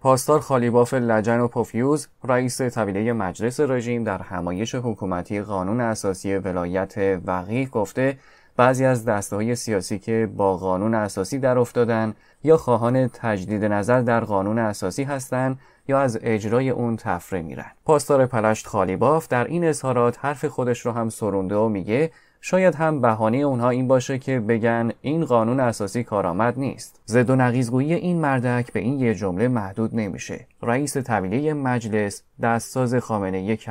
پاستار خالیباف لجن و پوفیوز رئیس طویله مجلس رژیم در همایش حکومتی قانون اساسی ولایت وقیه گفته بعضی از دسته های سیاسی که با قانون اساسی در افتادن یا خواهان تجدید نظر در قانون اساسی هستند یا از اجرای اون تفره میرن پاستار پلشت خالیباف در این اظهارات حرف خودش رو هم سرونده و میگه شاید هم بهانه اونها این باشه که بگن این قانون اساسی کارآمد نیست. زد و نقیزگویی این مردک به این یه جمله محدود نمیشه. رئیس طبیله مجلس دستساز خامنه یک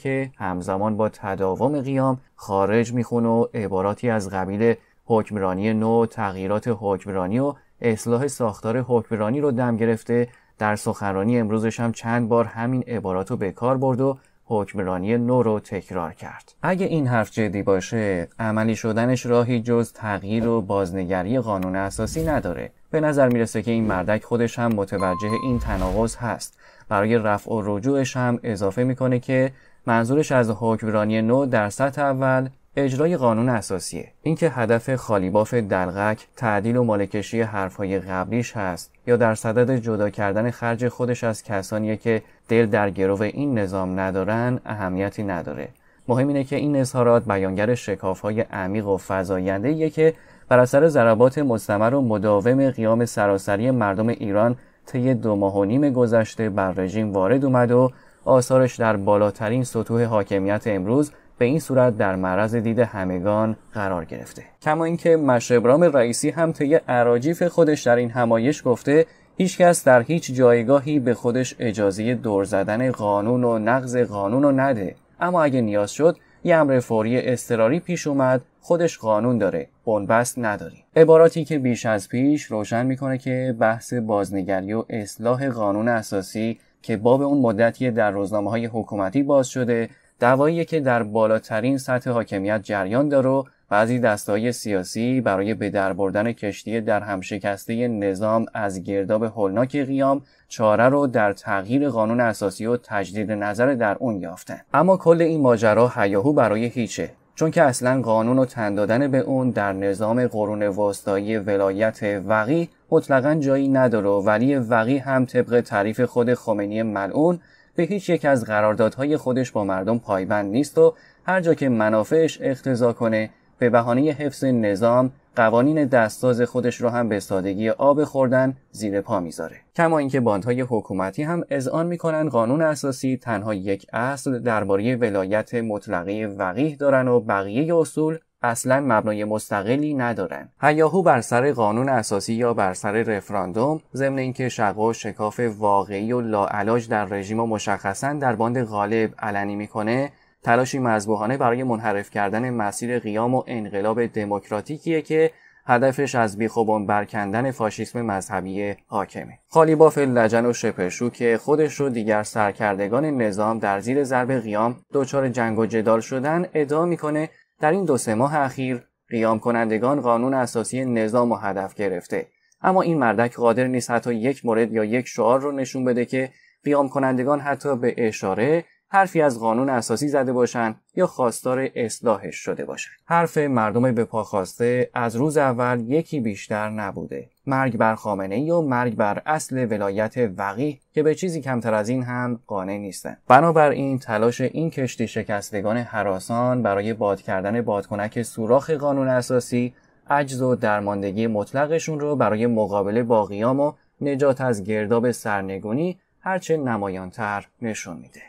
که همزمان با تداوم قیام خارج میخونه و عباراتی از قبیل حکمرانی نو، تغییرات حکمرانی و اصلاح ساختار حکمرانی رو دم گرفته در سخنرانی امروزش هم چند بار همین عبارات به کار برد و حکمرانی نو رو تکرار کرد اگه این حرف جدی باشه عملی شدنش راهی جز تغییر و بازنگری قانون اساسی نداره به نظر میرسه که این مردک خودش هم متوجه این تناقض هست برای رفع و رجوعش هم اضافه میکنه که منظورش از حکمرانی نو در سطح اول اجرای قانون اساسیه اینکه هدف خالیباف دلغک تعدیل و مالکشی حرفهای قبلیش هست یا در صدد جدا کردن خرج خودش از کسانی که دل در گرو این نظام ندارن اهمیتی نداره مهم اینه که این اظهارات بیانگر شکافهای عمیق و فزاینده که بر اثر ضربات مستمر و مداوم قیام سراسری مردم ایران طی دو ماه و نیم گذشته بر رژیم وارد اومد و آثارش در بالاترین سطوح حاکمیت امروز به این صورت در معرض دید همگان قرار گرفته کما اینکه مشبرام رئیسی هم طی عراجیف خودش در این همایش گفته هیچکس در هیچ جایگاهی به خودش اجازه دور زدن قانون و نقض قانون رو نده اما اگه نیاز شد یه امر فوری اضطراری پیش اومد خودش قانون داره بنبست نداری عباراتی که بیش از پیش روشن میکنه که بحث بازنگری و اصلاح قانون اساسی که باب اون مدتی در روزنامه های حکومتی باز شده دعوایی که در بالاترین سطح حاکمیت جریان داره و بعضی دستهای سیاسی برای به در کشتی در همشکسته نظام از گرداب هولناک قیام چاره رو در تغییر قانون اساسی و تجدید نظر در اون یافتن اما کل این ماجرا حیاهو برای هیچه چون که اصلا قانون و تن دادن به اون در نظام قرون وسطایی ولایت وقی مطلقا جایی نداره ولی وقی هم طبق تعریف خود خمینی ملعون به هیچ یک از قراردادهای خودش با مردم پایبند نیست و هر جا که منافعش اختزا کنه به بهانه حفظ نظام قوانین دستاز خودش رو هم به سادگی آب خوردن زیر پا میذاره کما اینکه باندهای حکومتی هم اذعان میکنن قانون اساسی تنها یک اصل درباره ولایت مطلقه وقیه دارن و بقیه اصول اصلا مبنای مستقلی ندارند هیاهو بر سر قانون اساسی یا بر سر رفراندوم ضمن اینکه شقا شکاف واقعی و لاعلاج در رژیم و مشخصا در باند غالب علنی میکنه تلاشی مذبوحانه برای منحرف کردن مسیر قیام و انقلاب دموکراتیکیه که هدفش از بیخوبان برکندن فاشیسم مذهبی حاکمه خالی باف لجن و شپشو که خودش رو دیگر سرکردگان نظام در زیر ضرب قیام دچار جنگ و جدال شدن ادعا میکنه در این دو سه ماه اخیر قیام کنندگان قانون اساسی نظام و هدف گرفته اما این مردک قادر نیست حتی یک مورد یا یک شعار رو نشون بده که قیام کنندگان حتی به اشاره حرفی از قانون اساسی زده باشند یا خواستار اصلاحش شده باشند حرف مردم به خواسته از روز اول یکی بیشتر نبوده مرگ بر خامنه یا مرگ بر اصل ولایت وقیه که به چیزی کمتر از این هم قانع نیستند بنابراین تلاش این کشتی شکستگان حراسان برای باد کردن بادکنک سوراخ قانون اساسی عجز و درماندگی مطلقشون رو برای مقابله با قیام و نجات از گرداب سرنگونی هرچه نمایانتر نشون میده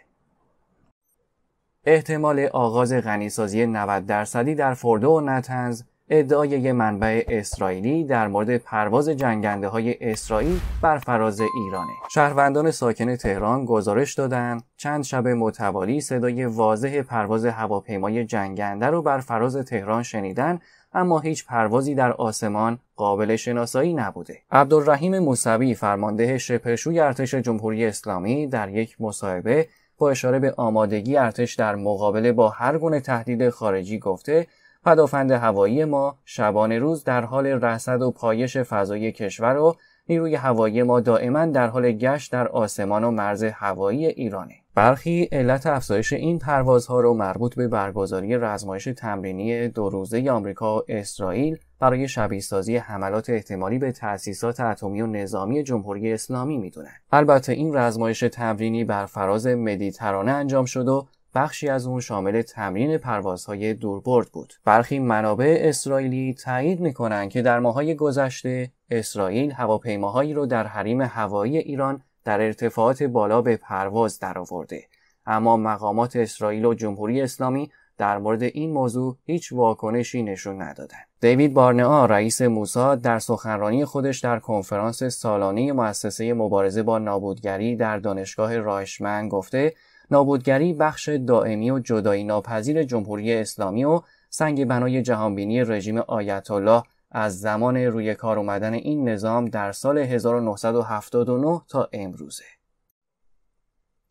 احتمال آغاز غنیسازی 90 درصدی در فردو و نتنز ادعای یک منبع اسرائیلی در مورد پرواز جنگنده های اسرائیل بر فراز ایرانه. شهروندان ساکن تهران گزارش دادن چند شب متوالی صدای واضح پرواز هواپیمای جنگنده رو بر فراز تهران شنیدن اما هیچ پروازی در آسمان قابل شناسایی نبوده. عبدالرحیم موسوی فرمانده شپشوی ارتش جمهوری اسلامی در یک مصاحبه با اشاره به آمادگی ارتش در مقابله با هر گونه تهدید خارجی گفته پدافند هوایی ما شبانه روز در حال رصد و پایش فضای کشور و نیروی هوایی ما دائما در حال گشت در آسمان و مرز هوایی ایرانه برخی علت افزایش این پروازها رو مربوط به برگزاری رزمایش تمرینی دو روزه آمریکا و اسرائیل برای شبیه سازی حملات احتمالی به تأسیسات اتمی و نظامی جمهوری اسلامی میدونند. البته این رزمایش تمرینی بر فراز مدیترانه انجام شد و بخشی از اون شامل تمرین پروازهای دوربرد بود. برخی منابع اسرائیلی تایید میکنند که در ماهای گذشته اسرائیل هواپیماهایی را در حریم هوایی ایران در ارتفاعات بالا به پرواز درآورده. اما مقامات اسرائیل و جمهوری اسلامی در مورد این موضوع هیچ واکنشی نشون ندادن. دیوید بارنعا رئیس موساد در سخنرانی خودش در کنفرانس سالانه مؤسسه مبارزه با نابودگری در دانشگاه رایشمن گفته نابودگری بخش دائمی و جدایی ناپذیر جمهوری اسلامی و سنگ بنای جهانبینی رژیم آیت الله از زمان روی کار اومدن این نظام در سال 1979 تا امروزه.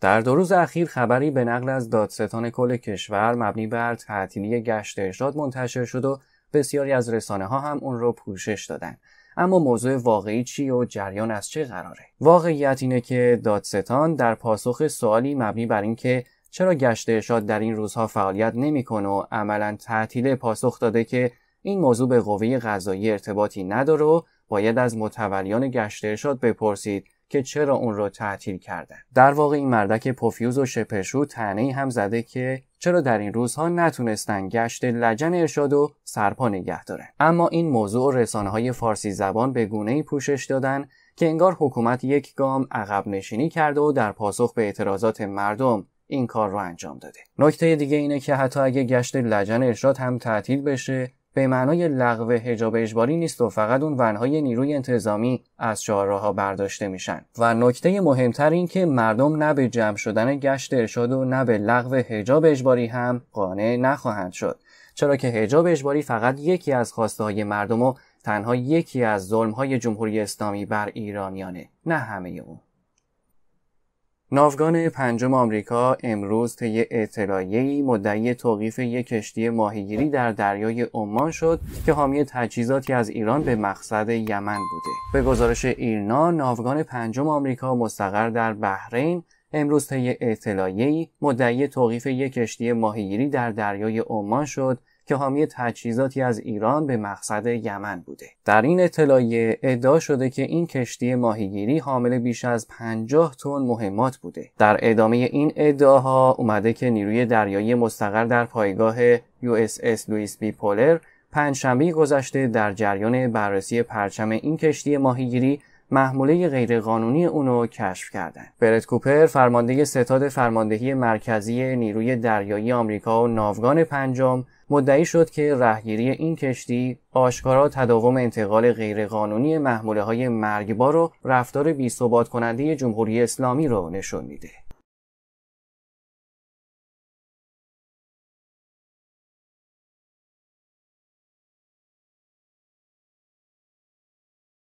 در دو روز اخیر خبری به نقل از دادستان کل کشور مبنی بر تعطیلی گشت ارشاد منتشر شد و بسیاری از رسانه ها هم اون رو پوشش دادن اما موضوع واقعی چی و جریان از چه قراره واقعیت اینه که دادستان در پاسخ سوالی مبنی بر اینکه چرا گشت ارشاد در این روزها فعالیت نمیکنه و عملا تعطیل پاسخ داده که این موضوع به قوه قضایی ارتباطی نداره و باید از متولیان گشت ارشاد بپرسید که چرا اون را تعطیل کردن در واقع این مردک پوفیوز و شپشو تنه هم زده که چرا در این روزها نتونستن گشت لجن ارشاد و سرپا نگه دارن اما این موضوع رسانه های فارسی زبان به گونه ای پوشش دادن که انگار حکومت یک گام عقب نشینی کرده و در پاسخ به اعتراضات مردم این کار رو انجام داده نکته دیگه اینه که حتی اگه گشت لجن ارشاد هم تعطیل بشه به معنای لغو حجاب اجباری نیست و فقط اون ونهای نیروی انتظامی از چهارراه برداشته میشن و نکته مهمتر این که مردم نه به جمع شدن گشت ارشاد و نه به لغو حجاب اجباری هم قانع نخواهند شد چرا که حجاب اجباری فقط یکی از خواسته های مردم و تنها یکی از ظلم های جمهوری اسلامی بر ایرانیانه نه همه اون ناوگان پنجم آمریکا امروز طی اطلاعیه‌ای مدعی توقیف یک کشتی ماهیگیری در دریای عمان شد که حامی تجهیزاتی از ایران به مقصد یمن بوده. به گزارش ایرنا، ناوگان پنجم آمریکا مستقر در بحرین امروز طی اطلاعیه‌ای مدعی توقیف یک کشتی ماهیگیری در دریای عمان شد که حامی تجهیزاتی از ایران به مقصد یمن بوده در این اطلاعیه ادعا شده که این کشتی ماهیگیری حامل بیش از 50 تن مهمات بوده در ادامه این ادعاها اومده که نیروی دریایی مستقر در پایگاه USS لوئیس بی پولر پنجشنبه گذشته در جریان بررسی پرچم این کشتی ماهیگیری محموله غیرقانونی اونو کشف کردند برت کوپر فرمانده ستاد فرماندهی مرکزی نیروی دریایی آمریکا و ناوگان پنجم مدعی شد که رهگیری این کشتی آشکارا تداوم انتقال غیرقانونی محموله های مرگبار و رفتار بی کننده جمهوری اسلامی رو نشون میده.